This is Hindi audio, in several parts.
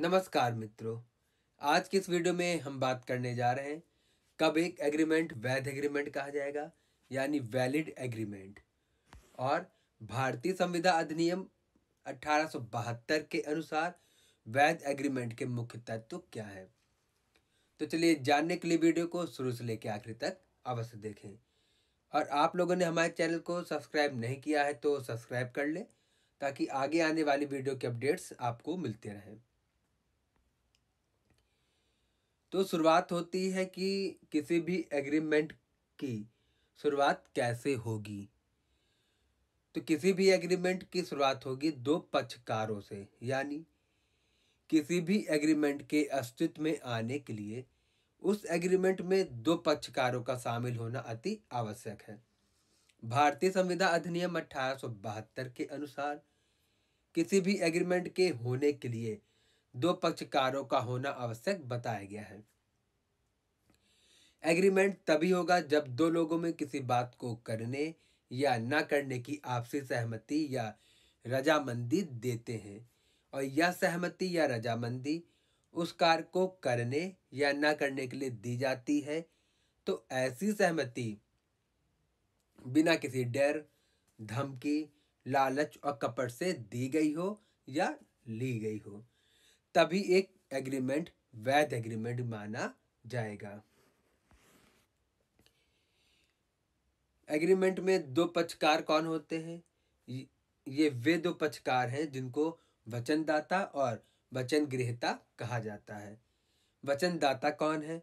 नमस्कार मित्रों आज की इस वीडियो में हम बात करने जा रहे हैं कब एक एग्रीमेंट वैध एग्रीमेंट कहा जाएगा यानी वैलिड एग्रीमेंट और भारतीय संविधा अधिनियम अठारह के अनुसार वैध एग्रीमेंट के मुख्य तत्व क्या है तो चलिए जानने के लिए वीडियो को शुरू से लेकर आखिर तक अवश्य देखें और आप लोगों ने हमारे चैनल को सब्सक्राइब नहीं किया है तो सब्सक्राइब कर लें ताकि आगे आने वाली वीडियो के अपडेट्स आपको मिलते रहें तो शुरुआत होती है कि किसी भी एग्रीमेंट की शुरुआत कैसे होगी तो किसी भी एग्रीमेंट की शुरुआत होगी दो पक्षकारों से यानी किसी भी एग्रीमेंट के अस्तित्व में आने के लिए उस एग्रीमेंट में दो पक्षकारों का शामिल होना अति आवश्यक है भारतीय संविधान अधिनियम अठारह के अनुसार किसी भी एग्रीमेंट के होने के लिए दो पक्षकारों का होना आवश्यक बताया गया है एग्रीमेंट तभी होगा जब दो लोगों में किसी बात को करने या ना करने की आपसी सहमति या रजामंदी देते हैं और यह सहमति या रजामंदी उस कार्य को करने या ना करने के लिए दी जाती है तो ऐसी सहमति बिना किसी डर धमकी लालच और कपट से दी गई हो या ली गई हो तभी एक एग्रीमेंट वैध एग्रीमेंट माना जाएगा एग्रीमेंट में दो पक्षकार कौन होते हैं ये वे दो पक्षकार हैं जिनको वचनदाता और वचन गृहता कहा जाता है वचनदाता कौन है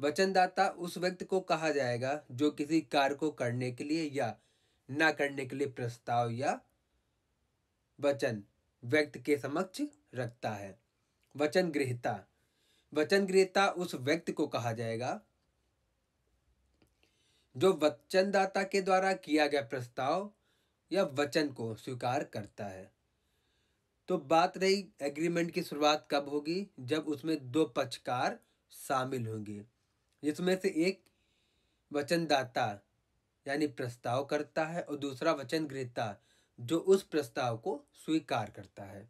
वचनदाता उस व्यक्ति को कहा जाएगा जो किसी कार्य को करने के लिए या ना करने के लिए प्रस्ताव या वचन व्यक्ति के समक्ष रखता है वचन गृहता वचन गृहता उस व्यक्ति को कहा जाएगा जो वचनदाता के द्वारा किया गया प्रस्ताव या वचन को स्वीकार करता है तो बात रही एग्रीमेंट की शुरुआत कब होगी जब उसमें दो पक्षकार शामिल होंगे जिसमें से एक वचनदाता यानी प्रस्ताव करता है और दूसरा वचन गृहता जो उस प्रस्ताव को स्वीकार करता है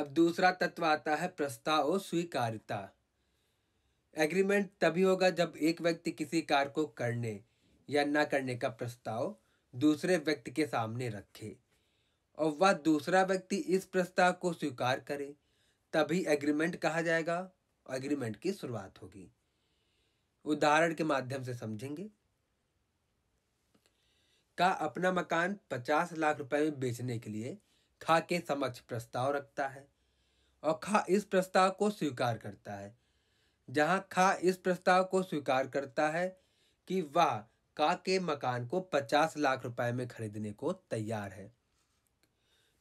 अब दूसरा तत्व आता है प्रस्ताव और स्वीकारिता एग्रीमेंट तभी होगा जब एक व्यक्ति किसी कार्य को करने या ना करने का प्रस्ताव दूसरे व्यक्ति के सामने रखे और वह दूसरा व्यक्ति इस प्रस्ताव को स्वीकार करे तभी एग्रीमेंट कहा जाएगा और एग्रीमेंट की शुरुआत होगी उदाहरण के माध्यम से समझेंगे का अपना मकान पचास लाख रुपए में बेचने के लिए खा के समक्ष प्रस्ताव रखता है और खा इस प्रस्ताव को स्वीकार करता है जहाँ खा इस प्रस्ताव को स्वीकार करता है कि वह का के मकान को पचास लाख रुपए में खरीदने को तैयार है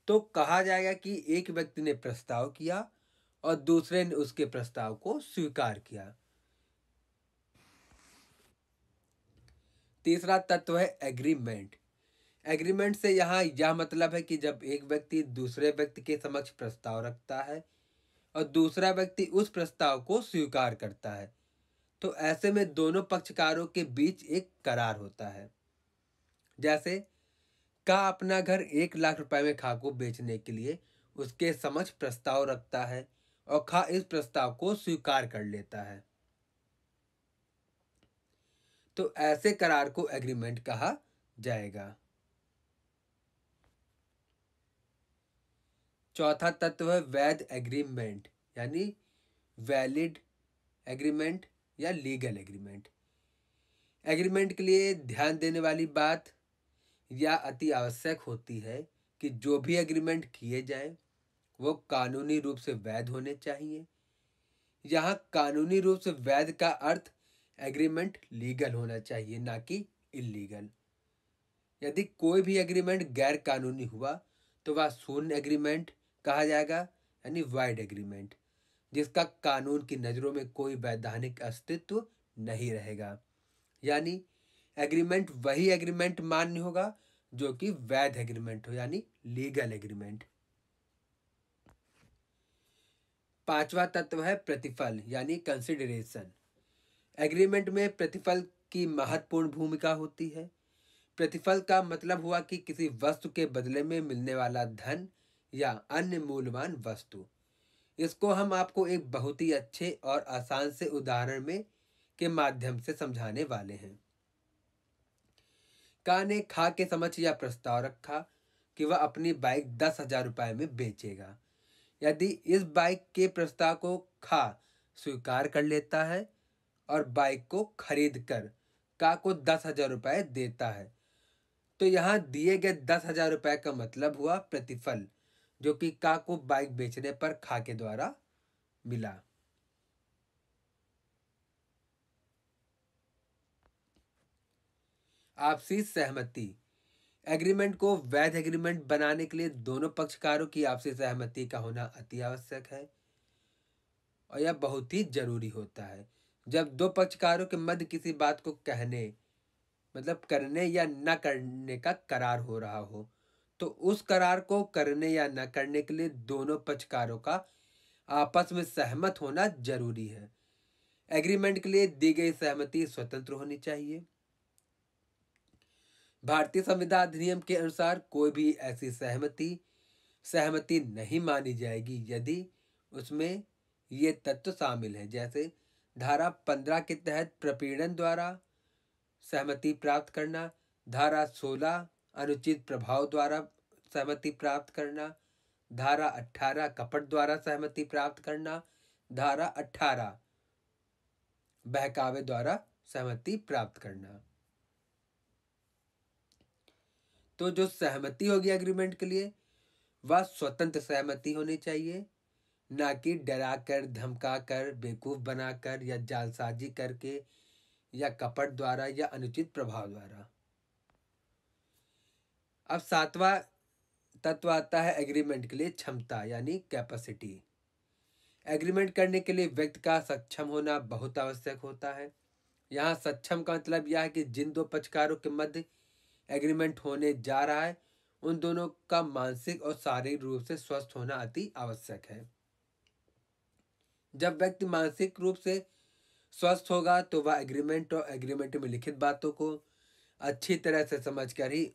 तो कहा जाएगा कि एक व्यक्ति ने प्रस्ताव किया और दूसरे ने उसके प्रस्ताव को स्वीकार किया तीसरा तत्व है एग्रीमेंट एग्रीमेंट से यहाँ यह मतलब है कि जब एक व्यक्ति दूसरे व्यक्ति के समक्ष प्रस्ताव रखता है और दूसरा व्यक्ति उस प्रस्ताव को स्वीकार करता है तो ऐसे में दोनों पक्षकारों के बीच एक करार होता है जैसे का अपना घर एक लाख रुपए में खा को बेचने के लिए उसके समक्ष प्रस्ताव रखता है और खा इस प्रस्ताव को स्वीकार कर लेता है तो ऐसे करार को एग्रीमेंट कहा जाएगा चौथा तत्व है वैध एग्रीमेंट यानी वैलिड एग्रीमेंट या लीगल एग्रीमेंट एग्रीमेंट के लिए ध्यान देने वाली बात या अति आवश्यक होती है कि जो भी एग्रीमेंट किए जाए वो कानूनी रूप से वैध होने चाहिए यहाँ कानूनी रूप से वैध का अर्थ एग्रीमेंट लीगल होना चाहिए ना कि इलीगल यदि कोई भी एग्रीमेंट गैर कानूनी हुआ तो वह शून्य एग्रीमेंट कहा जाएगा यानी वाइड एग्रीमेंट जिसका कानून की नज़रों में कोई वैधानिक अस्तित्व नहीं रहेगा यानी एग्रीमेंट वही एग्रीमेंट मान्य होगा जो कि वैध एग्रीमेंट हो यानी लीगल एग्रीमेंट पांचवा तत्व है प्रतिफल यानी कंसिडरेशन एग्रीमेंट में प्रतिफल की महत्वपूर्ण भूमिका होती है प्रतिफल का मतलब हुआ कि किसी वस्तु के बदले में मिलने वाला धन या अन्य मूल्यवान वस्तु इसको हम आपको एक बहुत ही अच्छे और आसान से उदाहरण में के माध्यम से समझाने वाले हैं का ने खा के समझ यह प्रस्ताव रखा कि वह अपनी बाइक दस हजार रुपये में बेचेगा यदि इस बाइक के प्रस्ताव को खा स्वीकार कर लेता है और बाइक को खरीद कर का को दस हजार रुपये देता है तो यहाँ दिए गए दस हजार रुपये का मतलब हुआ प्रतिफल जो कि का को बाइक बेचने पर खा के द्वारा मिला आपसी सहमति एग्रीमेंट को वैध एग्रीमेंट बनाने के लिए दोनों पक्षकारों की आपसी सहमति का होना अति आवश्यक है और यह बहुत ही जरूरी होता है जब दो पक्षकारों के मध्य किसी बात को कहने मतलब करने या न करने का करार हो रहा हो तो उस करार को करने या न करने के लिए दोनों पक्षकारों का आपस में सहमत होना जरूरी है एग्रीमेंट के लिए दी गई सहमति स्वतंत्र होनी चाहिए भारतीय संविधान अधिनियम के अनुसार कोई भी ऐसी सहमति सहमति नहीं मानी जाएगी यदि उसमें ये तत्व शामिल है जैसे धारा पंद्रह के तहत प्रपीड़न द्वारा सहमति प्राप्त करना धारा सोलह अनुचित प्रभाव द्वारा सहमति प्राप्त करना धारा अठारह कपट द्वारा सहमति प्राप्त करना धारा अठारह बहकावे द्वारा सहमति प्राप्त करना तो जो सहमति होगी एग्रीमेंट के लिए वह स्वतंत्र सहमति होनी चाहिए ना कि डरा कर धमका कर बेवकूफ़ बनाकर या जालसाजी करके या कपट द्वारा या अनुचित प्रभाव द्वारा अब सातवां तत्व आता है एग्रीमेंट के लिए क्षमता यानी कैपेसिटी एग्रीमेंट करने के लिए व्यक्ति का सक्षम होना बहुत आवश्यक होता है यहाँ सक्षम का मतलब यह है कि जिन दो पक्षकारों के मध्य एग्रीमेंट होने जा रहा है उन दोनों का मानसिक और शारीरिक रूप से स्वस्थ होना अति आवश्यक है जब व्यक्ति मानसिक रूप से स्वस्थ होगा तो वह एग्रीमेंट और एग्रीमेंट में लिखित बातों को अच्छी तरह से समझकर ही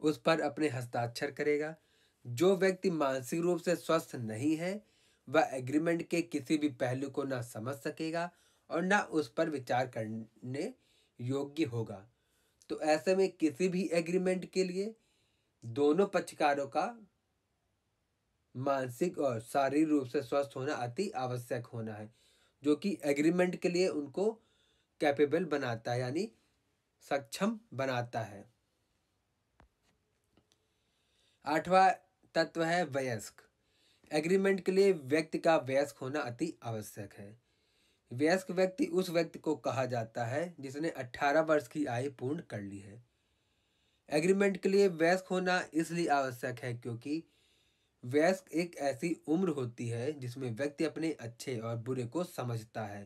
उस पर अपने हस्ताक्षर करेगा जो व्यक्ति मानसिक रूप से स्वस्थ नहीं है वह एग्रीमेंट के किसी भी पहलू को ना समझ सकेगा और ना उस पर विचार करने योग्य होगा तो ऐसे में किसी भी एग्रीमेंट के लिए दोनों पक्षकारों का मानसिक और शारीरिक रूप से स्वस्थ होना अति आवश्यक होना है जो कि एग्रीमेंट के लिए उनको कैपेबल बनाता है यानी सक्षम बनाता है आठवां तत्व है वयस्क एग्रीमेंट के लिए व्यक्ति का वयस्क होना अति आवश्यक है वयस्क व्यक्ति उस व्यक्ति को कहा जाता है जिसने 18 वर्ष की आयु पूर्ण कर ली है एग्रीमेंट के लिए वयस्क होना इसलिए आवश्यक है क्योंकि वयस्क एक ऐसी उम्र होती है जिसमें व्यक्ति अपने अच्छे और बुरे को समझता है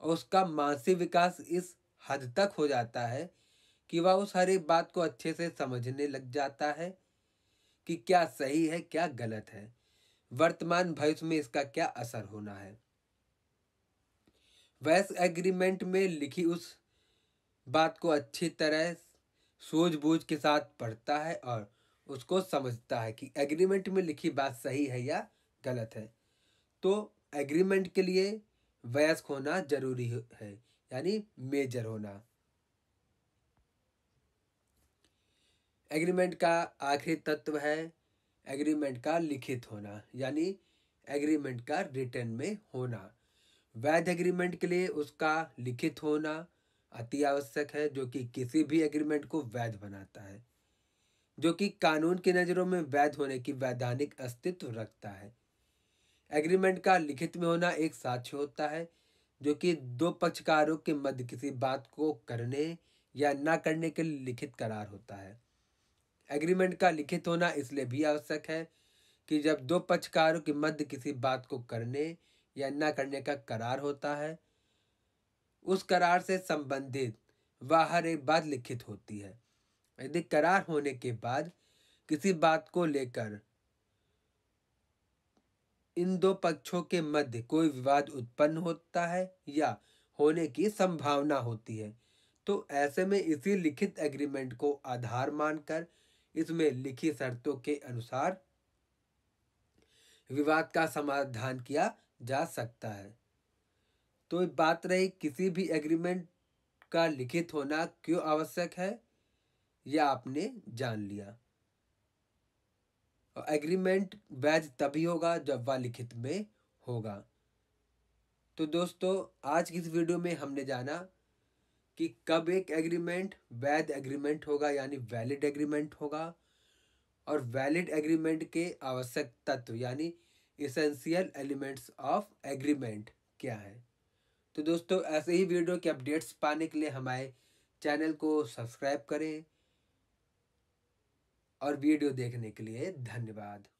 और उसका मानसिक विकास इस हद तक हो जाता है कि वह उस हर एक बात को अच्छे से समझने लग जाता है कि क्या सही है क्या गलत है वर्तमान भविष्य में इसका क्या असर होना है वैस एग्रीमेंट में लिखी उस बात को अच्छी तरह सूझबूझ के साथ पढ़ता है और उसको समझता है कि एग्रीमेंट में लिखी बात सही है या गलत है तो एग्रीमेंट के लिए वयस्क होना जरूरी है यानी मेजर होना एग्रीमेंट का आखिरी तत्व है एग्रीमेंट का लिखित होना यानी एग्रीमेंट का रिटर्न में होना वैध एग्रीमेंट के लिए उसका लिखित होना अति आवश्यक है जो कि किसी भी एग्रीमेंट को वैध बनाता है जो कि कानून की नज़रों में वैध होने की वैधानिक अस्तित्व रखता है एग्रीमेंट का लिखित में होना एक साक्ष्य होता है जो कि दो पक्षकारों के मध्य किसी बात को करने या ना करने के लिखित करार होता है एग्रीमेंट का लिखित होना इसलिए भी आवश्यक है कि जब दो पक्षकारों के मध्य किसी बात को करने या न करने का करार होता है उस करार से संबंधित वह हर एक बात लिखित होती है यदि करार होने के बाद किसी बात को लेकर इन दो पक्षों के मध्य कोई विवाद उत्पन्न होता है या होने की संभावना होती है तो ऐसे में इसी लिखित एग्रीमेंट को आधार मानकर इसमें लिखी शर्तों के अनुसार विवाद का समाधान किया जा सकता है तो बात रही किसी भी एग्रीमेंट का लिखित होना क्यों आवश्यक है यह आपने जान लिया और एग्रीमेंट वैध तभी होगा जब वह लिखित में होगा तो दोस्तों आज की इस वीडियो में हमने जाना कि कब एक एग्रीमेंट वैध एग्रीमेंट होगा यानी वैलिड एग्रीमेंट होगा और वैलिड एग्रीमेंट के आवश्यक तत्व यानी इसेंशियल एलिमेंट्स ऑफ एग्रीमेंट क्या है तो दोस्तों ऐसे ही वीडियो के अपडेट्स पाने के लिए हमारे चैनल को सब्सक्राइब करें और वीडियो देखने के लिए धन्यवाद